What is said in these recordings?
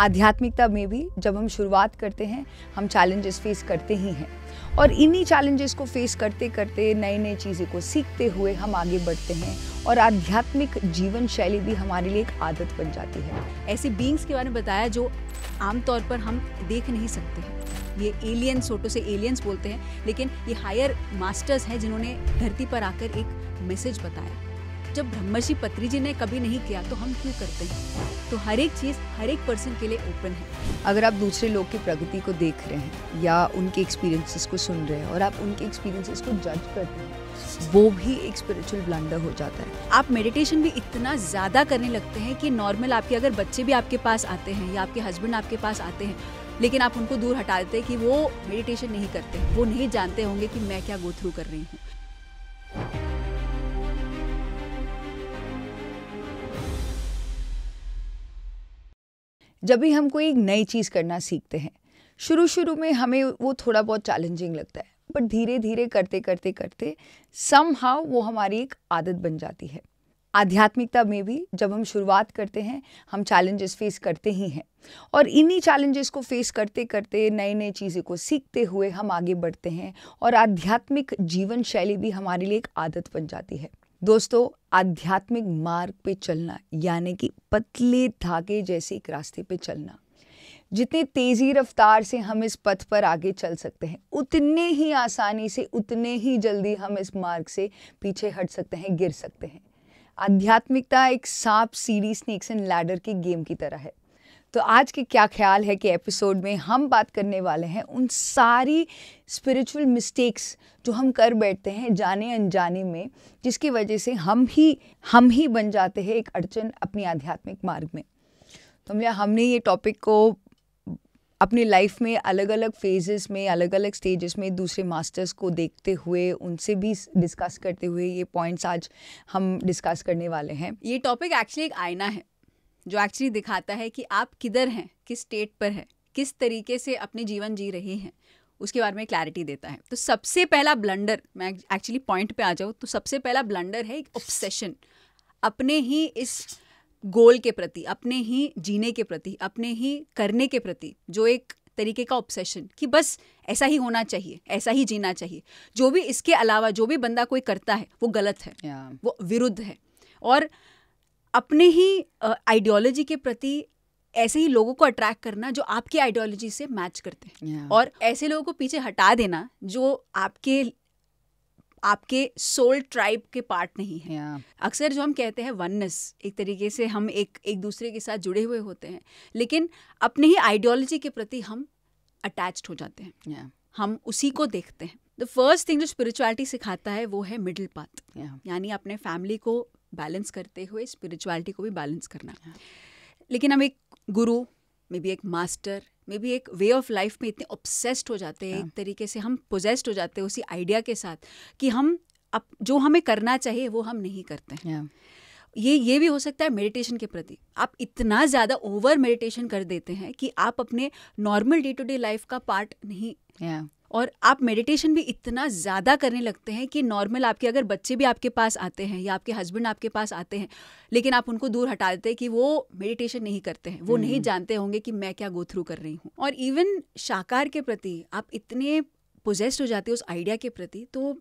आध्यात्मिकता में भी जब हम शुरुआत करते हैं हम चैलेंजेस फेस करते ही हैं और इन्हीं चैलेंजेस को फेस करते करते नए नई चीज़ें को सीखते हुए हम आगे बढ़ते हैं और आध्यात्मिक जीवन शैली भी हमारे लिए एक आदत बन जाती है ऐसे बींग्स के बारे में बताया जो आमतौर पर हम देख नहीं सकते हैं ये एलियन सोटो से एलियंस बोलते हैं लेकिन ये हायर मास्टर्स हैं जिन्होंने धरती पर आकर एक मैसेज बताया जब ब्रह्मषि पत्री जी ने कभी नहीं किया तो हम क्यों करते हैं तो हर एक चीज़ हर एक पर्सन के लिए ओपन है अगर आप दूसरे लोग की प्रगति को देख रहे हैं या उनके एक्सपीरियंसेस को सुन रहे हैं और आप उनके एक्सपीरियंसेस को जज करते हैं वो भी एक स्पिरिचुअल ब्लंडर हो जाता है आप मेडिटेशन भी इतना ज़्यादा करने लगते हैं कि नॉर्मल आपके अगर बच्चे भी आपके पास आते हैं या आपके हस्बैंड आपके पास आते हैं लेकिन आप उनको दूर हटा देते हैं कि वो मेडिटेशन नहीं करते वो नहीं जानते होंगे कि मैं क्या गो थ्रू कर रही हूँ जब भी हम कोई नई चीज़ करना सीखते हैं शुरू शुरू में हमें वो थोड़ा बहुत चैलेंजिंग लगता है बट धीरे धीरे करते करते करते सम हाउ वो हमारी एक आदत बन जाती है आध्यात्मिकता में भी जब हम शुरुआत करते हैं हम चैलेंजेस फेस करते ही हैं और इन्हीं चैलेंजेस को फेस करते करते नए नए चीज़ें को सीखते हुए हम आगे बढ़ते हैं और आध्यात्मिक जीवन शैली भी हमारे लिए एक आदत बन जाती है दोस्तों आध्यात्मिक मार्ग पे चलना यानी कि पतले धागे जैसे एक रास्ते पे चलना जितने तेज़ी रफ्तार से हम इस पथ पर आगे चल सकते हैं उतने ही आसानी से उतने ही जल्दी हम इस मार्ग से पीछे हट सकते हैं गिर सकते हैं आध्यात्मिकता एक सांप सीढ़ी स्नेक्स एंड लैडर के गेम की तरह है तो आज के क्या ख्याल है कि एपिसोड में हम बात करने वाले हैं उन सारी स्पिरिचुअल मिस्टेक्स जो हम कर बैठते हैं जाने अनजाने में जिसकी वजह से हम ही हम ही बन जाते हैं एक अड़चन अपनी आध्यात्मिक मार्ग में तो हमने हमने ये टॉपिक को अपनी लाइफ में अलग अलग फेजेस में अलग अलग स्टेजेस में दूसरे मास्टर्स को देखते हुए उनसे भी डिस्कस करते हुए ये पॉइंट्स आज हम डिस्कस करने वाले हैं ये टॉपिक एक्चुअली एक आईना है जो एक्चुअली दिखाता है कि आप किधर हैं किस स्टेट पर हैं किस तरीके से अपने जीवन जी रहे हैं उसके बारे में क्लैरिटी देता है तो सबसे पहला ब्लंडर मैं एक्चुअली पॉइंट पे आ जाऊँ तो सबसे पहला ब्लंडर है एक ऑब्सेशन अपने ही इस गोल के प्रति अपने ही जीने के प्रति अपने ही करने के प्रति जो एक तरीके का ऑब्सेशन कि बस ऐसा ही होना चाहिए ऐसा ही जीना चाहिए जो भी इसके अलावा जो भी बंदा कोई करता है वो गलत है yeah. वो विरुद्ध है और अपने ही आइडियोलॉजी के प्रति ऐसे ही लोगों को अट्रैक्ट करना जो आपकी आइडियोलॉजी से मैच करते हैं yeah. और ऐसे लोगों को पीछे हटा देना जो आपके आपके सोल ट्राइब के पार्ट नहीं है yeah. अक्सर जो हम कहते हैं वननेस एक तरीके से हम एक एक दूसरे के साथ जुड़े हुए होते हैं लेकिन अपने ही आइडियोलॉजी के प्रति हम अटैच्ड हो जाते हैं yeah. हम उसी को देखते हैं द फर्स्ट थिंग जो स्पिरिचुअलिटी सिखाता है वो है मिडिल पाथ yeah. यानी अपने फैमिली को बैलेंस करते हुए स्पिरिचुअलिटी को भी बैलेंस करना लेकिन हम एक गुरु मे बी एक मास्टर मे बी एक वे ऑफ लाइफ में इतने ऑब्सेस्ड हो जाते हैं एक तरीके से हम पोजेस्ड हो जाते हैं उसी आइडिया के साथ कि हम अब जो हमें करना चाहिए वो हम नहीं करते हैं ये ये भी हो सकता है मेडिटेशन के प्रति आप इतना ज़्यादा ओवर मेडिटेशन कर देते हैं कि आप अपने normal day to day life का पार्ट नहीं और आप मेडिटेशन भी इतना ज़्यादा करने लगते हैं कि नॉर्मल आपके अगर बच्चे भी आपके पास आते हैं या आपके हस्बैंड आपके पास आते हैं लेकिन आप उनको दूर हटा देते हैं कि वो मेडिटेशन नहीं करते हैं वो नहीं हम्म। जानते होंगे कि मैं क्या गो थ्रू कर रही हूँ और इवन शाकार के प्रति आप इतने पोजेस्ड हो जाते हो उस आइडिया के प्रति तो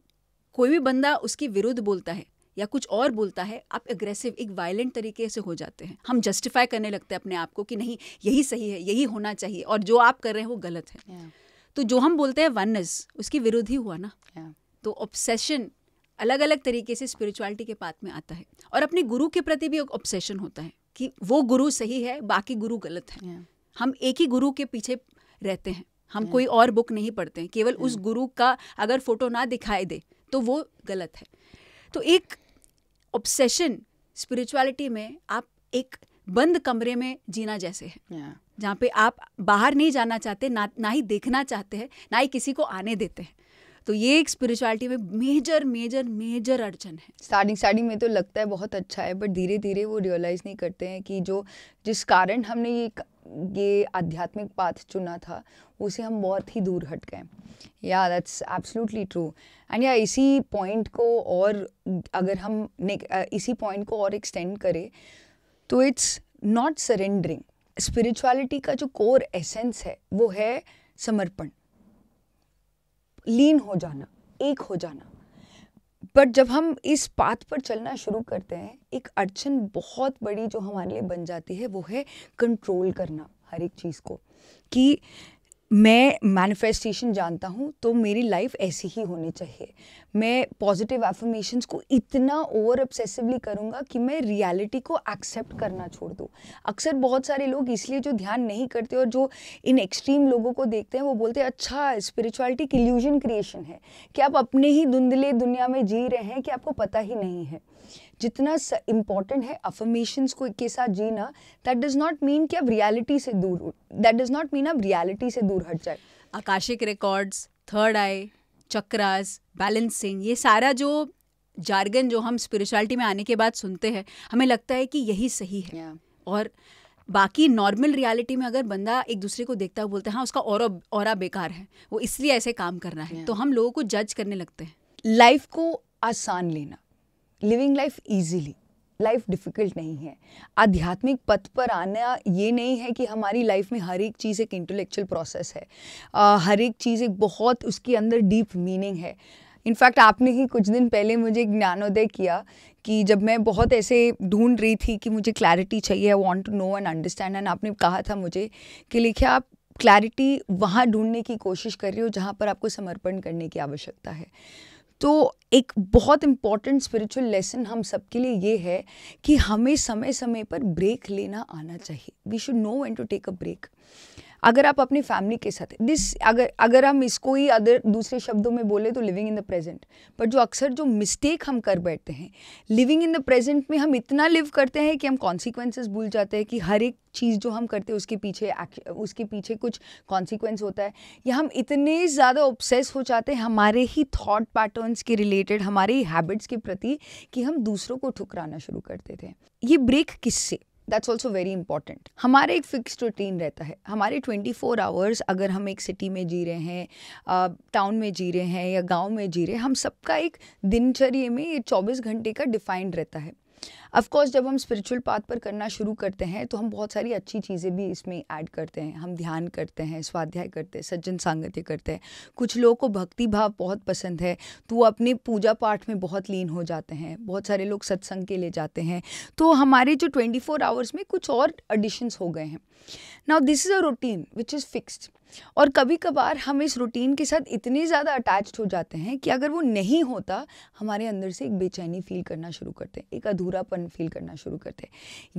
कोई भी बंदा उसके विरुद्ध बोलता है या कुछ और बोलता है आप एग्रेसिव एक वायलेंट तरीके से हो जाते हैं हम जस्टिफाई करने लगते हैं अपने आप को कि नहीं यही सही है यही होना चाहिए और जो आप कर रहे हैं वो गलत है yeah. तो जो हम बोलते हैं वननेस उसकी विरोध ही हुआ ना तो ऑब्सेशन अलग अलग तरीके से स्पिरिचुअलिटी के पाथ में आता है और अपने गुरु के प्रति भी एक ऑब्सेशन होता है कि वो गुरु सही है बाकी गुरु गलत है हम एक ही गुरु के पीछे रहते हैं हम कोई और बुक नहीं पढ़ते हैं केवल उस गुरु का अगर फोटो ना दिखाई दे तो वो गलत है तो एक ऑब्सेशन स्पिरिचुअलिटी में आप एक बंद कमरे में जीना जैसे है yeah. जहाँ पे आप बाहर नहीं जाना चाहते ना ना ही देखना चाहते हैं ना ही किसी को आने देते हैं तो ये एक स्पिरिचुअलिटी में मेजर मेजर मेजर अड़चन है स्टार्टिंग स्टार्टिंग में तो लगता है बहुत अच्छा है बट धीरे धीरे वो रियलाइज़ नहीं करते हैं कि जो जिस कारण हमने ये ये आध्यात्मिक पाथ चुना था उसे हम बहुत ही दूर हट गए या दैट्स एब्सोल्युटली ट्रू एंड या इसी पॉइंट को और अगर हम इसी पॉइंट को और एक्सटेंड करें तो इट्स नॉट सरेंडरिंग स्पिरिचुअलिटी का जो कोर एसेंस है वो है समर्पण लीन हो जाना एक हो जाना बट जब हम इस पाथ पर चलना शुरू करते हैं एक अड़चन बहुत बड़ी जो हमारे लिए बन जाती है वो है कंट्रोल करना हर एक चीज़ को कि मैं मैनिफेस्टेशन जानता हूँ तो मेरी लाइफ ऐसी ही होनी चाहिए मैं पॉजिटिव एफर्मेशंस को इतना ओवर ऑब्सेसिवली करूँगा कि मैं रियलिटी को एक्सेप्ट करना छोड़ दूँ अक्सर बहुत सारे लोग इसलिए जो ध्यान नहीं करते और जो इन एक्सट्रीम लोगों को देखते हैं वो बोलते हैं अच्छा स्पिरिचुअलिटी किल्यूजन क्रिएशन है कि आप अपने ही धुंधले दुनिया में जी रहे हैं कि आपको पता ही नहीं है जितना इम्पॉर्टेंट है अफर्मेशंस को के साथ जीना दैट डज नॉट मीन कि अब रियलिटी से दूर दैट डज नॉट मीन अब रियलिटी से दूर हट जाए Akashic records third eye chakras balancing ये सारा जो जार्गन जो हम स्पिरिचुअलिटी में आने के बाद सुनते हैं हमें लगता है कि यही सही है yeah. और बाकी नॉर्मल रियलिटी में अगर बंदा एक दूसरे को देखता है बोलता है हाँ उसका और और बेकार है वो इसलिए ऐसे काम करना है yeah. तो हम लोगों को जज करने लगते हैं लाइफ को आसान लेना living life easily life difficult नहीं है आध्यात्मिक पथ पर आना ये नहीं है कि हमारी लाइफ में हर एक चीज़ एक इंटेलेक्चुअल प्रोसेस है आ, हर एक चीज़ एक बहुत उसके अंदर डीप मीनिंग है इनफैक्ट आपने ही कुछ दिन पहले मुझे ज्ञानोदय किया कि जब मैं बहुत ऐसे ढूंढ रही थी कि मुझे क्लैरिटी चाहिए I want to know and understand and आपने कहा था मुझे कि लिखे आप क्लैरिटी वहाँ ढूंढने की कोशिश कर रही हो जहाँ पर आपको समर्पण करने की आवश्यकता है तो एक बहुत इम्पॉर्टेंट स्पिरिचुअल लेसन हम सबके लिए ये है कि हमें समय समय पर ब्रेक लेना आना चाहिए we should know when to take a break अगर आप अपनी फैमिली के साथ दिस अगर अगर हम इसको ही अदर दूसरे शब्दों में बोले तो लिविंग इन द प्रेजेंट पर जो अक्सर जो मिस्टेक हम कर बैठते हैं लिविंग इन द प्रेजेंट में हम इतना लिव करते हैं कि हम कॉन्सिक्वेंसेज भूल जाते हैं कि हर एक चीज़ जो हम करते हैं उसके पीछे उसके पीछे कुछ कॉन्सिक्वेंस होता है या हम इतने ज़्यादा ऑब्सेस हो जाते हैं हमारे ही थॉट पैटर्न्स के रिलेटेड हमारे ही हैबिट्स के प्रति कि हम दूसरों को ठुकराना शुरू करते थे ये ब्रेक किससे दैट्स ऑल्सो वेरी इंपॉर्टेंट हमारा एक फिक्स रूटीन रहता है हमारे 24 फोर आवर्स अगर हम एक सिटी में जी रहे हैं टाउन में जी रहे हैं या गांव में जी रहे हैं हम सबका एक दिनचर्या में ये 24 घंटे का डिफाइंड रहता है अफकोर्स जब हम स्पिरिचुअल पाथ पर करना शुरू करते हैं तो हम बहुत सारी अच्छी चीज़ें भी इसमें ऐड करते हैं हम ध्यान करते हैं स्वाध्याय करते हैं सज्जन सांगत्य करते हैं कुछ लोगों को भक्ति भाव बहुत पसंद है तो वो अपने पूजा पाठ में बहुत लीन हो जाते हैं बहुत सारे लोग सत्संग के लिए जाते हैं तो हमारे जो ट्वेंटी फोर आवर्स में कुछ और एडिशन्स हो गए हैं now this is a routine which is fixed और कभी कभार हम इस रूटीन के साथ इतने ज़्यादा अटैच्ड हो जाते हैं कि अगर वो नहीं होता हमारे अंदर से एक बेचैनी फील करना शुरू करते हैं एक अधूरापन अपन फील करना शुरू करते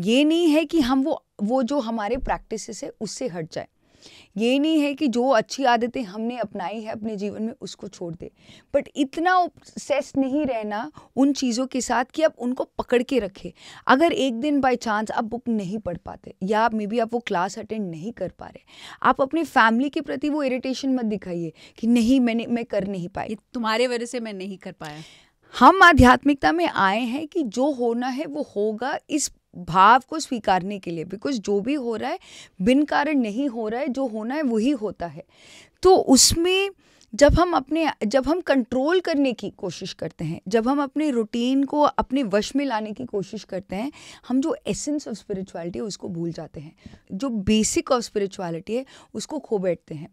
ये नहीं है कि हम वो वो जो हमारे प्रैक्टिस है उससे हट जाए ये नहीं है कि जो अच्छी आदतें हमने अपनाई है अपने जीवन में उसको छोड़ दे बट इतना सेस नहीं रहना उन चीज़ों के साथ कि आप उनको पकड़ के रखें अगर एक दिन बाय चांस आप बुक नहीं पढ़ पाते या आप मे बी आप वो क्लास अटेंड नहीं कर पा रहे आप अपनी फैमिली के प्रति वो इरिटेशन मत दिखाइए कि नहीं मैंने मैं कर नहीं पाई तुम्हारे वजह से मैं नहीं कर पाया हम आध्यात्मिकता में आए हैं कि जो होना है वो होगा इस भाव को स्वीकारने के लिए बिकॉज जो भी हो रहा है बिन कारण नहीं हो रहा है जो होना है वही होता है तो उसमें जब हम अपने जब हम कंट्रोल करने की कोशिश करते हैं जब हम अपने रूटीन को अपने वश में लाने की कोशिश करते हैं हम जो एसेंस ऑफ स्पिरिचुअलिटी है उसको भूल जाते हैं जो बेसिक ऑफ स्पिरिचुअलिटी है उसको खो बैठते हैं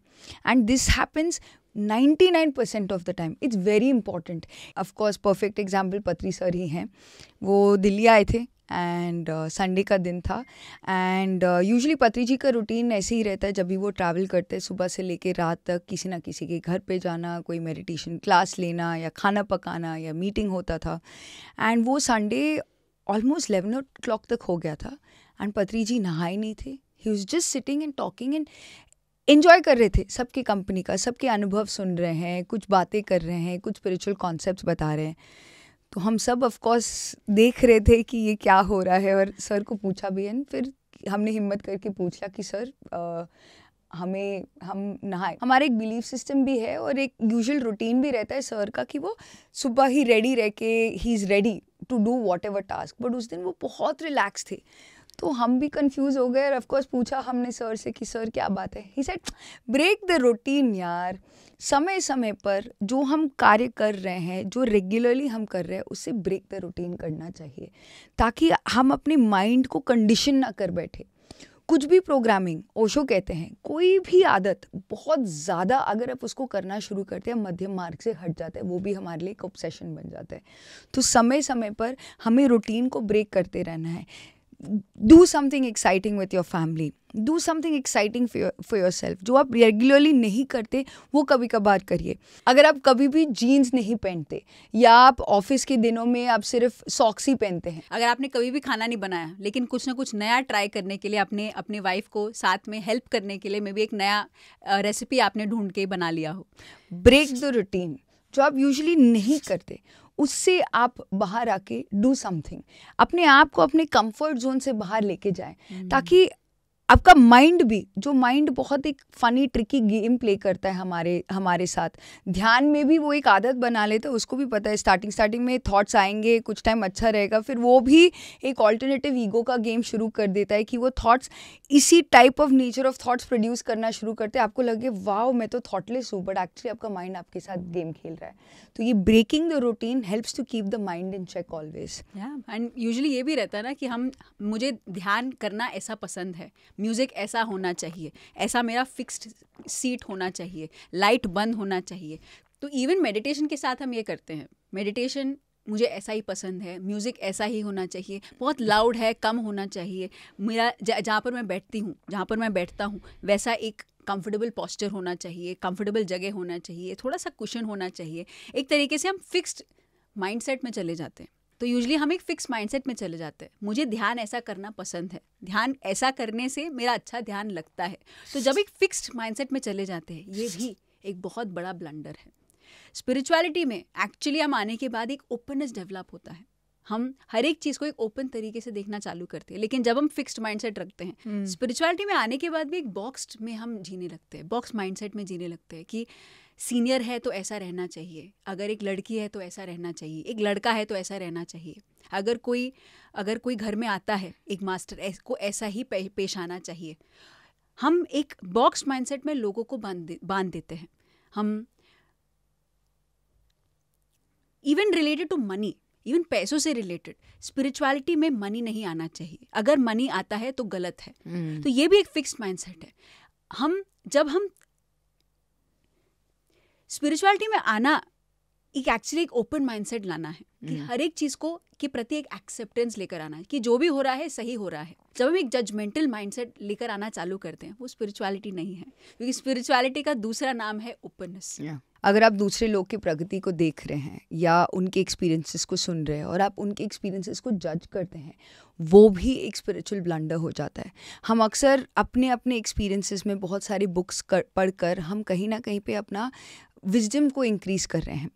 and this happens 99% of the time it's very important of course perfect example Patri sir ही हैं वो दिल्ली आए थे एंड संडे uh, का दिन था एंड यूजली uh, पत्री जी का रूटीन ऐसे ही रहता है जब भी वो ट्रैवल करते हैं सुबह से लेकर रात तक किसी ना किसी के घर पे जाना कोई मेडिटेशन क्लास लेना या खाना पकाना या मीटिंग होता था एंड वो Sunday almost eleven o'clock तक हो गया था एंड पत्री जी नहाए नहीं थे ही was just sitting and talking and enjoy कर रहे थे सबकी कंपनी का सबके अनुभव सुन रहे हैं कुछ बातें कर रहे हैं कुछ स्पिरिचुअल कॉन्सेप्ट बता रहे हैं तो हम सब ऑफकोर्स देख रहे थे कि ये क्या हो रहा है और सर को पूछा भी है फिर हमने हिम्मत करके पूछा कि सर आ, हमें हम नहाए हमारा एक बिलीफ सिस्टम भी है और एक यूजुअल रूटीन भी रहता है सर का कि वो सुबह ही रेडी रह के he is ready to do whatever task but उस दिन वो बहुत रिलैक्स थे तो हम भी कंफ्यूज हो गए और ऑफकोर्स पूछा हमने सर से कि सर क्या बात है he said break the routine यार समय समय पर जो हम कार्य कर रहे हैं जो रेगुलरली हम कर रहे हैं उससे ब्रेक द रूटीन करना चाहिए ताकि हम अपने माइंड को कंडीशन ना कर बैठे कुछ भी प्रोग्रामिंग ओशो कहते हैं कोई भी आदत बहुत ज़्यादा अगर आप उसको करना शुरू करते हैं मध्यम मार्ग से हट जाता है वो भी हमारे लिए एक ऑब्सेशन बन जाता है तो समय समय पर हमें रूटीन को ब्रेक करते रहना है do something exciting with your family do something exciting for yourself जो आप रेगुलरली नहीं करते वो कभी कभार करिए अगर आप कभी भी जीन्स नहीं पहनते या आप ऑफिस के दिनों में आप सिर्फ सॉक्स ही पहनते हैं अगर आपने कभी भी खाना नहीं बनाया लेकिन कुछ ना कुछ नया ट्राई करने के लिए आपने अपनी वाइफ को साथ में हेल्प करने के लिए मे भी एक नया रेसिपी आपने ढूंढ के बना लिया हो ब्रेक द रूटीन जो आप यूजली नहीं करते उससे आप बाहर आके डू समथिंग अपने आप को अपने कंफर्ट जोन से बाहर लेके जाएं हम्म। ताकि आपका माइंड भी जो माइंड बहुत एक फ़नी ट्रिकी गेम प्ले करता है हमारे हमारे साथ ध्यान में भी वो एक आदत बना लेता है उसको भी पता है स्टार्टिंग स्टार्टिंग में थॉट्स आएंगे कुछ टाइम अच्छा रहेगा फिर वो भी एक ऑल्टरनेटिव ईगो का गेम शुरू कर देता है कि वो थॉट्स इसी type of nature of thoughts produce करना शुरू करते हैं आपको लगे वाह मैं तो थॉटलेस हूँ बट एक्चुअली आपका माइंड आपके साथ गेम खेल रहा है तो ये breaking the routine helps to keep the mind in check always and usually ये भी रहता है ना कि हम मुझे ध्यान करना ऐसा पसंद है म्यूज़िक ऐसा होना चाहिए ऐसा मेरा फिक्स्ड सीट होना चाहिए लाइट बंद होना चाहिए तो इवन मेडिटेशन के साथ हम ये करते हैं मेडिटेशन मुझे ऐसा ही पसंद है म्यूज़िक ऐसा ही होना चाहिए बहुत लाउड है कम होना चाहिए मेरा जहाँ पर मैं बैठती हूँ जहाँ पर मैं बैठता हूँ वैसा एक कंफर्टेबल पॉस्चर होना चाहिए कंफर्टेबल जगह होना चाहिए थोड़ा सा कुशन होना चाहिए एक तरीके से हम फिक्स्ड माइंडसेट में चले जाते हैं तो यूजली हम एक फिक्स माइंडसेट में चले जाते हैं मुझे ध्यान ऐसा करना पसंद है ध्यान ऐसा करने से मेरा अच्छा ध्यान लगता है तो जब एक फिक्स्ड माइंडसेट में चले जाते हैं ये भी एक बहुत बड़ा ब्लंडर है स्पिरिचुअलिटी में एक्चुअली हम आने के बाद एक ओपननेस डेवलप होता है हम हर एक चीज़ को एक ओपन तरीके से देखना चालू करते हैं लेकिन जब हम फिक्स्ड माइंडसेट रखते हैं स्पिरिचुअलिटी हम्म। में आने के बाद भी एक बॉक्स में हम जीने लगते हैं बॉक्स माइंडसेट में जीने लगते हैं कि सीनियर है तो ऐसा रहना चाहिए अगर एक लड़की है तो ऐसा रहना चाहिए एक लड़का है तो ऐसा रहना चाहिए अगर कोई अगर कोई घर में आता है एक मास्टर को ऐसा ही पेश आना चाहिए हम एक बॉक्स माइंडसेट में लोगों को बांध दे, बांध देते हैं हम even related to money even पैसों से रिलेटेड स्पिरिचुअलिटी में मनी नहीं आना चाहिए अगर मनी आता है तो गलत है mm. तो ये भी एक फिक्स माइंडसेट है हम जब हम स्पिरिचुअलिटी में आना एक एक्चुअली एक ओपन माइंडसेट लाना है कि हम्म। हर एक चीज को के प्रति एक एक्सेप्टेंस लेकर आना है कि जो भी हो रहा है सही हो रहा है जब हम एक जजमेंटल माइंडसेट लेकर आना चालू करते हैं वो स्पिरिचुअलिटी नहीं है क्योंकि स्पिरिचुअलिटी का दूसरा नाम है ओपननेस अगर आप दूसरे लोग की प्रगति को देख रहे हैं या उनके एक्सपीरियंसेस को सुन रहे हैं और आप उनके एक्सपीरियंसेस को जज करते हैं वो भी एक स्पिरिचुअल ब्लंडर हो जाता है हम अक्सर अपने अपने एक्सपीरियंसेस में बहुत सारी बुक्स कर पढ़कर हम कहीं ना कहीं पे अपना विजडम को इंक्रीज कर रहे हैं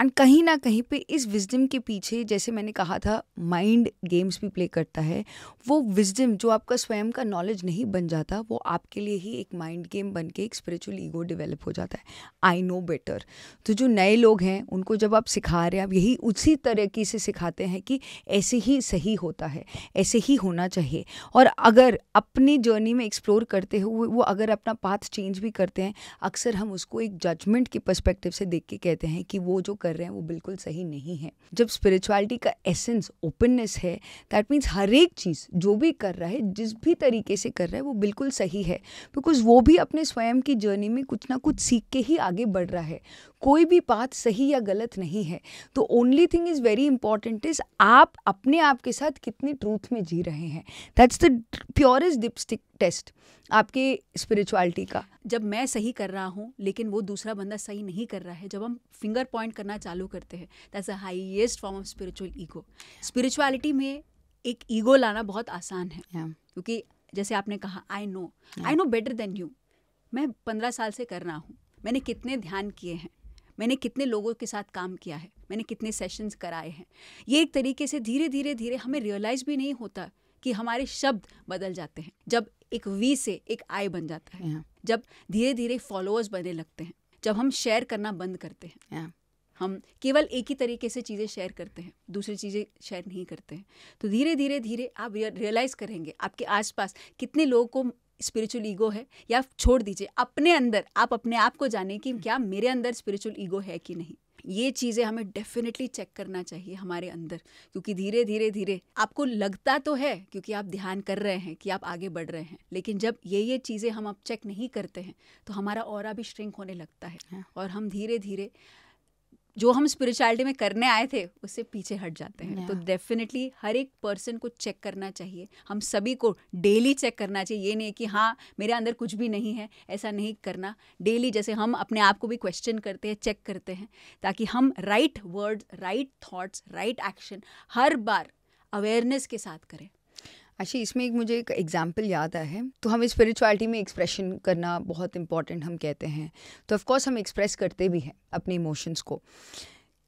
एंड कहीं ना कहीं पे इस विजडम के पीछे जैसे मैंने कहा था माइंड गेम्स भी प्ले करता है वो विजडम जो आपका स्वयं का नॉलेज नहीं बन जाता वो आपके लिए ही एक माइंड गेम बन के एक स्पिरिचुअल ईगो डेवलप हो जाता है आई नो बेटर तो जो नए लोग हैं उनको जब आप सिखा रहे हैं आप यही उसी तरीके से सिखाते हैं कि ऐसे ही सही होता है ऐसे ही होना चाहिए और अगर अपनी जर्नी में एक्सप्लोर करते हो वो अगर अपना पाथ चेंज भी करते हैं अक्सर हम उसको एक जजमेंट के परस्पेक्टिव से देख के कहते हैं कि वो वो जो कर रहे हैं वो बिल्कुल सही नहीं है जब स्पिरिचुअलिटी का एसेंस ओपननेस है दैट मीन्स हर एक चीज़ जो भी कर रहा है जिस भी तरीके से कर रहा है वो बिल्कुल सही है बिकॉज वो भी अपने स्वयं की जर्नी में कुछ ना कुछ सीख के ही आगे बढ़ रहा है कोई भी बात सही या गलत नहीं है तो only thing is very important is आप अपने आप के साथ कितनी ट्रूथ में जी रहे हैं that's the purest dipstick test आपकी स्पिरिचुअलिटी का जब मैं सही कर रहा हूँ लेकिन वो दूसरा बंदा सही नहीं कर रहा है जब हम फिंगर पॉइंट करना चालू करते हैं that's a highest form of spiritual ego spirituality में एक ईगो लाना बहुत आसान है क्योंकि जैसे आपने कहा I know I know better than you मैं पंद्रह साल से कर रहा हूँ मैंने कितने ध्यान किए हैं मैंने कितने लोगों के साथ काम किया है मैंने कितने सेशंस कराए हैं ये एक तरीके से धीरे धीरे धीरे हमें रियलाइज़ भी नहीं होता कि हमारे शब्द बदल जाते हैं जब एक वी से एक आई बन जाता है जब धीरे धीरे फॉलोअर्स बनने लगते हैं जब हम शेयर करना बंद करते हैं हम केवल एक ही तरीके से चीज़ें शेयर करते हैं दूसरी चीज़ें शेयर नहीं करते हैं तो धीरे धीरे धीरे आप रियलाइज़ करेंगे आपके आसपास कितने लोगों को स्पिरिचुअल ईगो है या छोड़ दीजिए अपने अंदर आप अपने आप को जाने कि क्या मेरे अंदर स्पिरिचुअल ईगो है कि नहीं ये चीज़ें हमें डेफिनेटली चेक करना चाहिए हमारे अंदर क्योंकि धीरे धीरे धीरे आपको लगता तो है क्योंकि आप ध्यान कर रहे हैं कि आप आगे बढ़ रहे हैं लेकिन जब ये ये चीज़ें हम आप चेक नहीं करते हैं तो हमारा और भी श्रिंक होने लगता है हाँ। और हम धीरे धीरे जो हम स्पिरिचुअलिटी में करने आए थे उससे पीछे हट जाते हैं yeah. तो डेफिनेटली हर एक पर्सन को चेक करना चाहिए हम सभी को डेली चेक करना चाहिए ये नहीं कि हाँ मेरे अंदर कुछ भी नहीं है ऐसा नहीं करना डेली जैसे हम अपने आप को भी क्वेश्चन करते हैं चेक करते हैं ताकि हम right words right thoughts right action हर बार अवेयरनेस के साथ करें अच्छा इसमें एक मुझे एक एग्जाम्पल याद आया है तो हम स्पिरिचुअलिटी में एक्सप्रेशन करना बहुत इंपॉर्टेंट हम कहते हैं तो ऑफ़ हम एक्सप्रेस करते भी हैं अपने इमोशंस को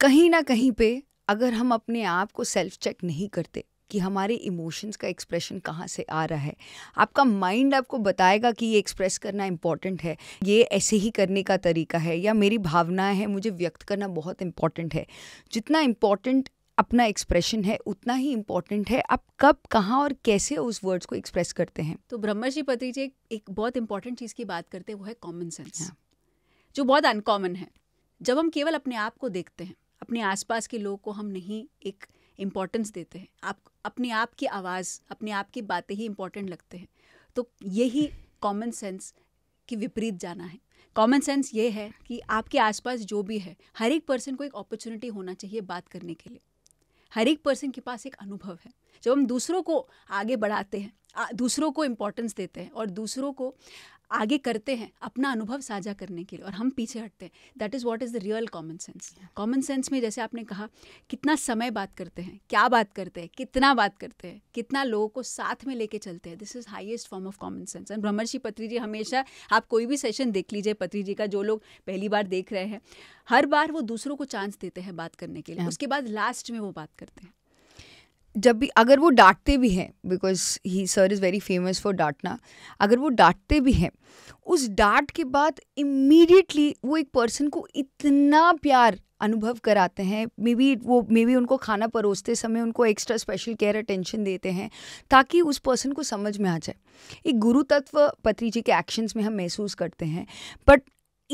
कहीं ना कहीं पे अगर हम अपने आप को सेल्फ चेक नहीं करते कि हमारे इमोशंस का एक्सप्रेशन कहाँ से आ रहा है आपका माइंड आपको बताएगा कि ये एक्सप्रेस करना इम्पॉर्टेंट है ये ऐसे ही करने का तरीका है या मेरी भावनाएं हैं मुझे व्यक्त करना बहुत इम्पॉर्टेंट है जितना इम्पॉर्टेंट अपना एक्सप्रेशन है उतना ही इम्पोर्टेंट है आप कब कहाँ और कैसे उस वर्ड्स को एक्सप्रेस करते हैं तो जी पति जी एक बहुत इंपॉर्टेंट चीज़ की बात करते हैं वो है कॉमन सेंस हाँ। जो बहुत अनकॉमन है जब हम केवल अपने आप को देखते हैं अपने आसपास के लोगों को हम नहीं एक इम्पॉर्टेंस देते हैं आप अपने आप की आवाज़ अपने आप की बातें ही इम्पोर्टेंट लगते हैं तो यही कॉमन सेंस के विपरीत जाना है कॉमन सेंस ये है कि आपके आसपास जो भी है हर एक पर्सन को एक अपॉर्चुनिटी होना चाहिए बात करने के लिए हर एक पर्सन के पास एक अनुभव है जब हम दूसरों को आगे बढ़ाते हैं दूसरों को इम्पोर्टेंस देते हैं और दूसरों को आगे करते हैं अपना अनुभव साझा करने के लिए और हम पीछे हटते हैं that is what is the real common sense common sense में जैसे आपने कहा कितना समय बात करते हैं क्या बात करते हैं कितना बात करते हैं कितना लोगों को साथ में लेके चलते हैं this is highest form of common sense and Brahmarshi Patri जी हमेशा आप कोई भी सेशन देख लीजिए पत्री जी का जो लोग पहली बार देख रहे हैं हर बार वो दूसरों को चांस देते हैं बात करने के लिए उसके बाद लास्ट में वो बात करते हैं जब भी अगर वो डांटते भी हैं because he sir is very famous for डांटना अगर वो डांटते भी हैं उस डांट के बाद इमीडिएटली वो एक पर्सन को इतना प्यार अनुभव कराते हैं मे बी वो मे बी उनको खाना परोसते समय उनको एक्स्ट्रा स्पेशल केयर अटेंशन देते हैं ताकि उस पर्सन को समझ में आ जाए एक गुरु तत्व पत्री जी के एक्शंस में हम महसूस करते हैं but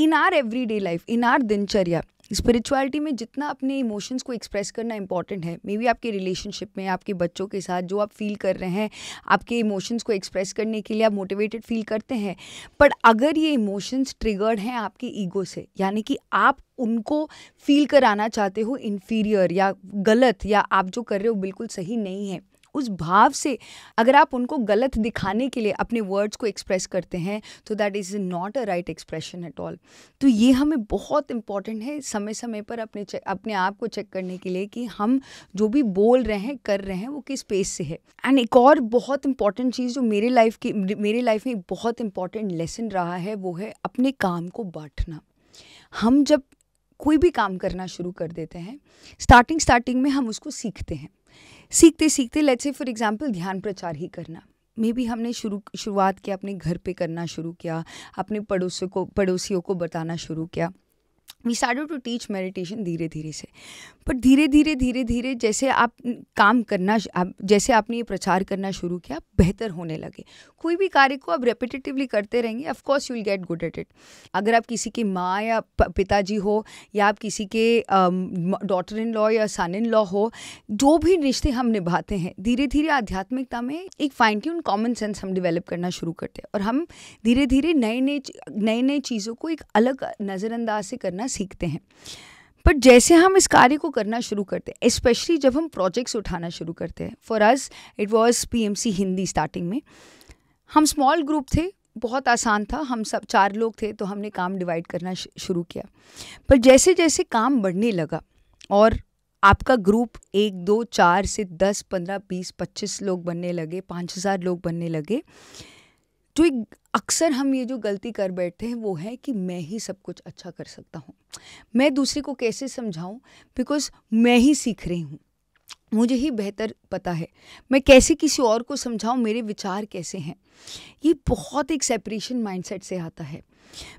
in our everyday life in our दिनचर्या स्पिरिचुअलिटी में जितना अपने इमोशंस को एक्सप्रेस करना इंपॉर्टेंट है मे बी आपके रिलेशनशिप में आपके बच्चों के साथ जो आप फील कर रहे हैं आपके इमोशंस को एक्सप्रेस करने के लिए आप मोटिवेटेड फील करते हैं बट अगर ये इमोशंस ट्रिगर्ड हैं आपके ईगो से यानी कि आप उनको फील कराना चाहते हो इन्फीरियर या गलत या आप जो कर रहे हो बिल्कुल सही नहीं है उस भाव से अगर आप उनको गलत दिखाने के लिए अपने वर्ड्स को एक्सप्रेस करते हैं तो that is not a right expression at all तो ये हमें बहुत इंपॉर्टेंट है समय समय पर अपने अपने आप को चेक करने के लिए कि हम जो भी बोल रहे हैं कर रहे हैं वो किस पेस से है एंड एक और बहुत इंपॉर्टेंट चीज़ जो मेरे लाइफ की मेरे लाइफ में बहुत इंपॉर्टेंट लेसन रहा है वो है अपने काम को बांटना हम जब कोई भी काम करना शुरू कर देते हैं स्टार्टिंग स्टार्टिंग में हम उसको सीखते हैं सीखते सीखते लेट्स से फॉर एग्जांपल ध्यान प्रचार ही करना मे भी हमने शुरू शुरुआत किया अपने घर पे करना शुरू किया अपने पड़ोसियों को पड़ोसियों को बताना शुरू किया we started to teach meditation धीरे धीरे से पर धीरे धीरे धीरे धीरे जैसे आप काम करना आप जैसे आपने ये प्रचार करना शुरू किया बेहतर होने लगे कोई भी कार्य को आप रेपिटेटिवली करते रहेंगे of course you will get good at it अगर आप किसी की माँ या पिताजी हो या आप किसी के डॉटर इन लॉ या सन इन लॉ हो जो भी रिश्ते हम निभाते हैं धीरे धीरे आध्यात्मिकता में एक फाइन ट्यून कॉमन सेंस हम डिवेलप करना शुरू करते हैं और हम धीरे धीरे नए नए नए नए चीज़ों को एक अलग नज़रअंदाज से करना सीखते हैं बट जैसे हम इस कार्य को करना शुरू करते हैं स्पेशली जब हम प्रोजेक्ट्स उठाना शुरू करते हैं फॉर अस इट वॉज पी हिंदी स्टार्टिंग में हम स्मॉल ग्रुप थे बहुत आसान था हम सब चार लोग थे तो हमने काम डिवाइड करना शुरू किया पर जैसे जैसे काम बढ़ने लगा और आपका ग्रुप एक दो चार से दस पंद्रह बीस पच्चीस लोग बनने लगे पाँच हज़ार लोग बनने लगे तो अक्सर हम ये जो गलती कर बैठते हैं वो है कि मैं ही सब कुछ अच्छा कर सकता हूँ मैं दूसरे को कैसे समझाऊँ बिकॉज मैं ही सीख रही हूँ मुझे ही बेहतर पता है मैं कैसे किसी और को समझाऊँ मेरे विचार कैसे हैं ये बहुत एक सेपरेशन माइंडसेट से आता है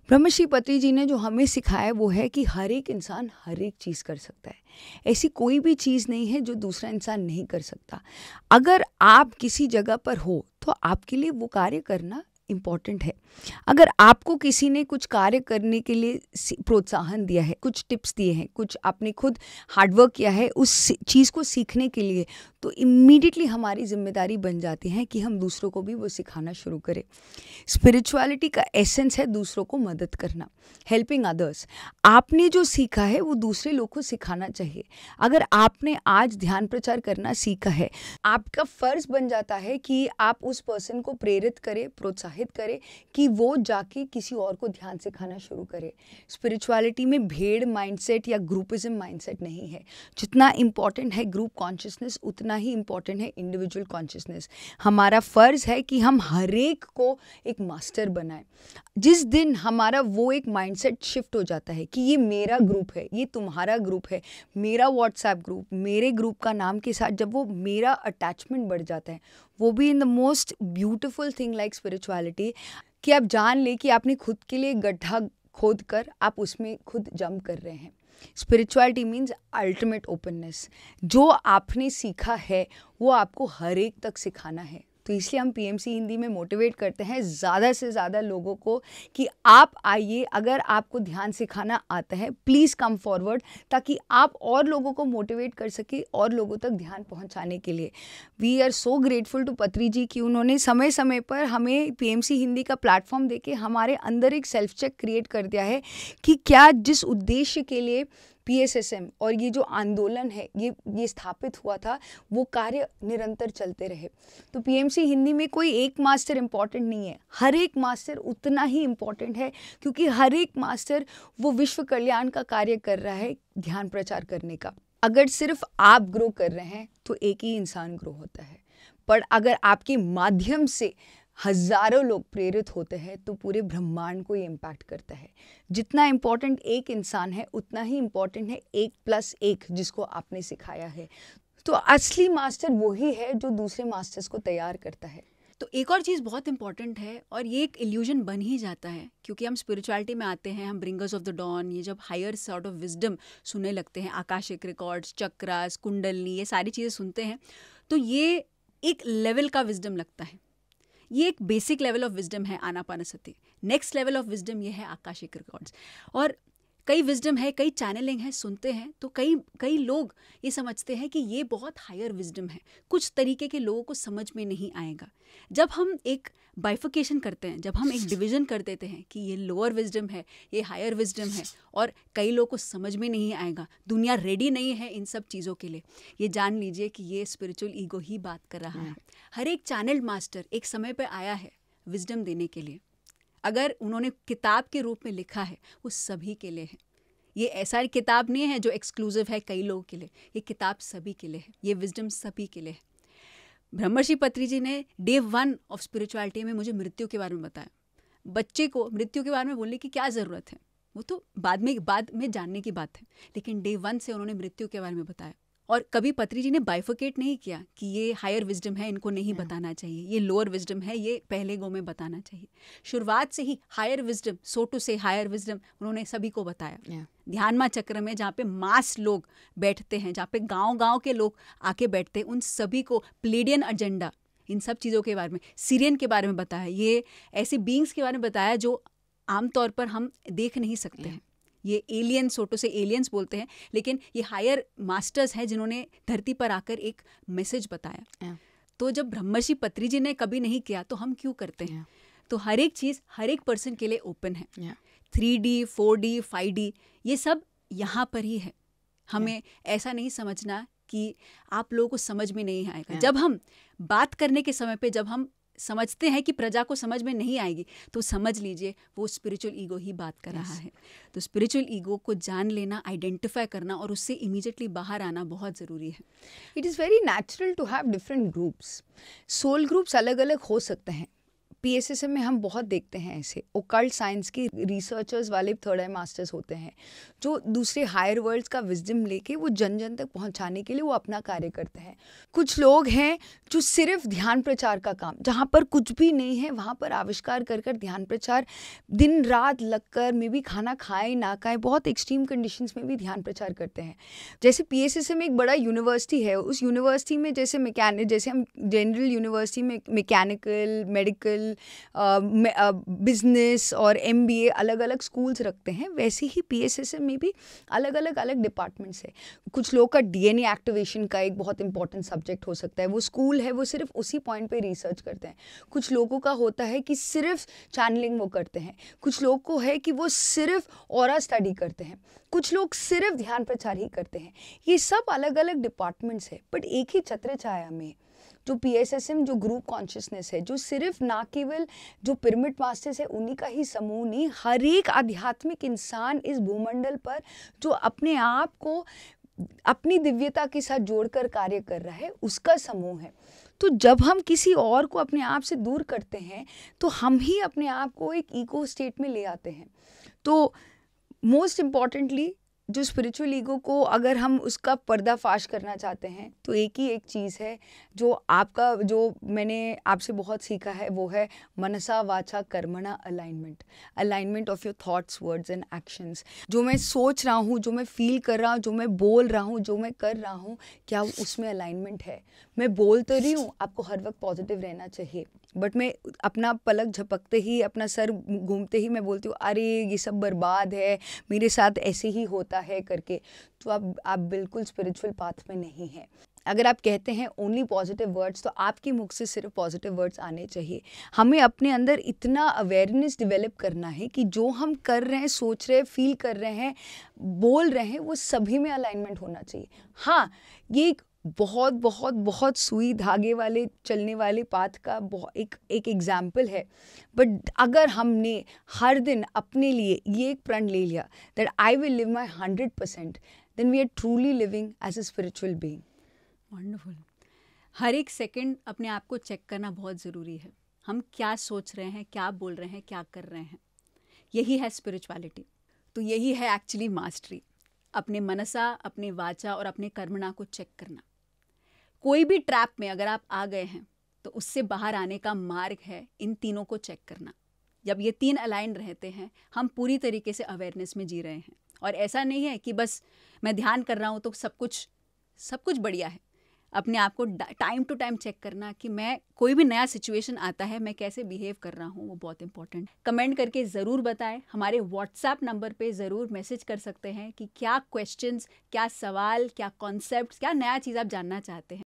ब्रह्मश्री पत्री जी ने जो हमें सिखाया वो है कि हर एक इंसान हर एक चीज़ कर सकता है ऐसी कोई भी चीज़ नहीं है जो दूसरा इंसान नहीं कर सकता अगर आप किसी जगह पर हो तो आपके लिए वो कार्य करना इम्पॉर्टेंट है अगर आपको किसी ने कुछ कार्य करने के लिए प्रोत्साहन दिया है कुछ टिप्स दिए हैं कुछ आपने खुद हार्डवर्क किया है उस चीज़ को सीखने के लिए तो इमीडिएटली हमारी जिम्मेदारी बन जाती है कि हम दूसरों को भी वो सिखाना शुरू करें स्पिरिचुअलिटी का एसेंस है दूसरों को मदद करना हेल्पिंग अदर्स आपने जो सीखा है वो दूसरे लोग को सिखाना चाहिए अगर आपने आज ध्यान प्रचार करना सीखा है आपका फर्ज बन जाता है कि आप उस पर्सन को प्रेरित करें प्रोत्साहित प्रोत्साहित करे कि वो जाके किसी और को ध्यान से खाना शुरू करे स्पिरिचुअलिटी में भेड़ माइंडसेट या ग्रुपिज्म माइंडसेट नहीं है जितना इंपॉर्टेंट है ग्रुप कॉन्शियसनेस उतना ही इंपॉर्टेंट है इंडिविजुअल कॉन्शियसनेस हमारा फ़र्ज़ है कि हम हरेक को एक मास्टर बनाए जिस दिन हमारा वो एक माइंडसेट शिफ्ट हो जाता है कि ये मेरा ग्रुप है ये तुम्हारा ग्रुप है मेरा व्हाट्सएप ग्रुप मेरे ग्रुप का नाम के साथ जब वो मेरा अटैचमेंट बढ़ जाता है वो भी in the most beautiful thing like spirituality कि आप जान ले कि आपने खुद के लिए गड्ढा खोद कर आप उसमें खुद जम कर रहे हैं स्पिरिचुअलिटी मीन्स अल्टीमेट ओपननेस जो आपने सीखा है वो आपको हर एक तक सिखाना है तो इसलिए हम पीएमसी हिंदी में मोटिवेट करते हैं ज़्यादा से ज़्यादा लोगों को कि आप आइए अगर आपको ध्यान सिखाना आता है प्लीज़ कम फॉरवर्ड ताकि आप और लोगों को मोटिवेट कर सके और लोगों तक ध्यान पहुंचाने के लिए we are so grateful to Patri ji कि उन्होंने समय समय पर हमें पी हिंदी का प्लेटफॉर्म दे हमारे अंदर एक सेल्फ चेक क्रिएट कर दिया है कि क्या जिस उद्देश्य के लिए पीएसएसएम और ये जो आंदोलन है ये ये स्थापित हुआ था वो कार्य निरंतर चलते रहे तो पीएमसी हिंदी में कोई एक मास्टर इम्पॉर्टेंट नहीं है हर एक मास्टर उतना ही इम्पॉर्टेंट है क्योंकि हर एक मास्टर वो विश्व कल्याण का कार्य कर रहा है ध्यान प्रचार करने का अगर सिर्फ आप ग्रो कर रहे हैं तो एक ही इंसान ग्रो होता है पर अगर आपके माध्यम से हज़ारों लोग प्रेरित होते हैं तो पूरे ब्रह्मांड को ये इम्पैक्ट करता है जितना इम्पॉर्टेंट एक इंसान है उतना ही इम्पॉर्टेंट है एक प्लस एक जिसको आपने सिखाया है तो असली मास्टर वही है जो दूसरे मास्टर्स को तैयार करता है तो एक और चीज़ बहुत इंपॉर्टेंट है और ये एक इल्यूजन बन ही जाता है क्योंकि हम स्पिरिचुअलिटी में आते हैं हम ब्रिंगर्स ऑफ द डॉन ये जब हायर सॉर्ट ऑफ विजडम सुनने लगते हैं आकाशिक रिकॉर्ड्स चक्रास कुंडलनी ये सारी चीज़ें सुनते हैं तो ये एक लेवल का विजडम लगता है ये एक बेसिक लेवल ऑफ विजडम है सत्य नेक्स्ट लेवल ऑफ विजडम ये है आकाशिक रिकॉर्ड्स और कई विजडम है कई चैनलिंग है सुनते हैं तो कई कई लोग ये समझते हैं कि ये बहुत हायर विजडम है कुछ तरीके के लोगों को समझ में नहीं आएगा जब हम एक बाइफिकेशन करते हैं जब हम एक डिवीजन कर देते हैं कि ये लोअर विजडम है ये हायर विजडम है और कई लोगों को समझ में नहीं आएगा दुनिया रेडी नहीं है इन सब चीज़ों के लिए ये जान लीजिए कि ये स्पिरिचुअल ईगो ही बात कर रहा हम्म। है हर एक चैनल मास्टर एक समय पर आया है विजडम देने के लिए अगर उन्होंने किताब के रूप में लिखा है वो सभी के लिए है ये ऐसा किताब नहीं है जो एक्सक्लूसिव है कई लोगों के लिए ये किताब सभी के लिए है ये विजडम सभी के लिए है ब्रह्मर्षि पत्री जी ने डे वन ऑफ स्पिरिचुअलिटी में मुझे मृत्यु के बारे में बताया बच्चे को मृत्यु के बारे में बोलने की क्या ज़रूरत है वो तो बाद में बाद में जानने की बात है लेकिन डे वन से उन्होंने मृत्यु के बारे में बताया और कभी पत्री जी ने बाइफोकेट नहीं किया कि ये हायर विजडम है इनको नहीं हम्म। बताना चाहिए ये लोअर विजडम है ये पहले गो में बताना चाहिए शुरुआत से ही higher wisdom so to say higher wisdom उन्होंने सभी को बताया ध्यानमा चक्र में जहाँ पे मास लोग बैठते हैं जहाँ पे गांव गांव के लोग आके बैठते हैं उन सभी को प्लेडियन एजेंडा इन सब चीज़ों के बारे में सीरियन के बारे में बताया ये ऐसे बींग्स के बारे में बताया जो आमतौर पर हम देख नहीं सकते हैं ये एलियन सोटो से एलियंस बोलते हैं लेकिन ये हायर मास्टर्स हैं जिन्होंने धरती पर आकर एक मैसेज बताया तो जब ब्रह्मषि पत्री जी ने कभी नहीं किया तो हम क्यों करते हैं तो हर एक चीज़ हर एक पर्सन के लिए ओपन है three D four D five D ये सब यहाँ पर ही है हमें ऐसा नहीं समझना कि आप लोगों को समझ में नहीं आएगा जब हम बात करने के समय पे जब हम समझते हैं कि प्रजा को समझ में नहीं आएगी तो समझ लीजिए वो स्पिरिचुअल ईगो ही बात कर yes. रहा है तो स्पिरिचुअल ईगो को जान लेना आइडेंटिफाई करना और उससे इमीजिएटली बाहर आना बहुत ज़रूरी है it is very natural to have different groups soul groups अलग अलग हो सकते हैं पीएसएसएम में हम बहुत देखते हैं ऐसे ओकल्ट साइंस के रिसर्चर्स वाले थर्ड आई मास्टर्स होते हैं जो दूसरे हायर वर्ल्ड्स का विजडम लेके वो जन जन तक पहुंचाने के लिए वो अपना कार्य करते हैं कुछ लोग हैं जो सिर्फ ध्यान प्रचार का काम जहाँ पर कुछ भी नहीं है वहाँ पर आविष्कार कर कर ध्यान प्रचार दिन रात लग कर मे भी खाना खाए ना खाए बहुत एक्सट्रीम कंडीशंस में भी ध्यान प्रचार करते हैं जैसे पी में एक बड़ा यूनिवर्सिटी है उस यूनिवर्सिटी में जैसे मैकेनिक जैसे हम जनरल यूनिवर्सिटी में मैकेनिकल मेडिकल बिजनेस और एम अलग अलग स्कूल्स रखते हैं वैसे ही पी में भी अलग अलग अलग डिपार्टमेंट्स है कुछ लोग का डी एक्टिवेशन का एक बहुत इंपॉर्टेंट सब्जेक्ट हो सकता है वो स्कूल है वो सिर्फ उसी पॉइंट पर रिसर्च करते हैं कुछ लोगों का होता है कि सिर्फ चैनलिंग वो करते हैं कुछ लोग को है कि वो सिर्फ और स्टडी करते हैं कुछ लोग सिर्फ ध्यान प्रचार ही करते हैं ये सब अलग अलग डिपार्टमेंट्स है बट एक ही छत्र छाया में जो पी जो ग्रुप कॉन्शियसनेस है जो सिर्फ ना केवल जो पिरमिड मास्टर्स है उन्हीं का ही समूह नहीं हर एक आध्यात्मिक इंसान इस भूमंडल पर जो अपने आप को अपनी दिव्यता के साथ जोड़कर कार्य कर रहा है उसका समूह है तो जब हम किसी और को अपने आप से दूर करते हैं तो हम ही अपने आप को एक ईको स्टेट में ले आते हैं तो मोस्ट इम्पॉर्टेंटली जो स्पिरिचुअल ईगो को अगर हम उसका पर्दाफाश करना चाहते हैं तो एक ही एक चीज़ है जो आपका जो मैंने आपसे बहुत सीखा है वो है मनसा वाचा कर्मणा alignment alignment of your thoughts words and actions जो मैं सोच रहा हूँ जो मैं फील कर रहा हूँ जो मैं बोल रहा हूँ जो मैं कर रहा हूँ क्या उसमें अलाइनमेंट है मैं बोल तो रही हूँ आपको हर वक्त पॉजिटिव रहना चाहिए बट मैं अपना पलक झपकते ही अपना सर घूमते ही मैं बोलती हूँ अरे ये सब बर्बाद है मेरे साथ ऐसे ही होता है करके तो आप आप बिल्कुल स्पिरिचुअल पाथ में नहीं हैं अगर आप कहते हैं ओनली पॉजिटिव वर्ड्स तो आपके मुख से सिर्फ पॉजिटिव वर्ड्स आने चाहिए हमें अपने अंदर इतना अवेयरनेस डेवलप करना है कि जो हम कर रहे हैं सोच रहे हैं फील कर रहे हैं बोल रहे हैं वो सभी में अलाइनमेंट होना चाहिए हाँ ये एक बहुत बहुत बहुत सुई धागे वाले चलने वाले पाथ का एक एक एग्जाम्पल है बट अगर हमने हर दिन अपने लिए ये एक प्रण ले लिया that I will live my hundred percent then we are truly living as a spiritual being wonderful हर एक सेकेंड अपने आप को चेक करना बहुत ज़रूरी है हम क्या सोच रहे हैं क्या बोल रहे हैं क्या कर रहे हैं यही है स्पिरिचुअलिटी तो यही है एक्चुअली मास्टरी अपने मनसा अपने वाचा और अपने कर्मणा को चेक करना कोई भी ट्रैप में अगर आप आ गए हैं तो उससे बाहर आने का मार्ग है इन तीनों को चेक करना जब ये तीन अलाइन रहते हैं हम पूरी तरीके से अवेयरनेस में जी रहे हैं और ऐसा नहीं है कि बस मैं ध्यान कर रहा हूँ तो सब कुछ सब कुछ बढ़िया है अपने आप को टाइम टू टाइम चेक करना कि मैं कोई भी नया सिचुएशन आता है मैं कैसे बिहेव कर रहा हूँ वो बहुत इंपॉर्टेंट कमेंट करके ज़रूर बताएं हमारे व्हाट्सएप नंबर पे ज़रूर मैसेज कर सकते हैं कि क्या क्वेश्चंस क्या सवाल क्या कॉन्सेप्ट क्या नया चीज़ आप जानना चाहते हैं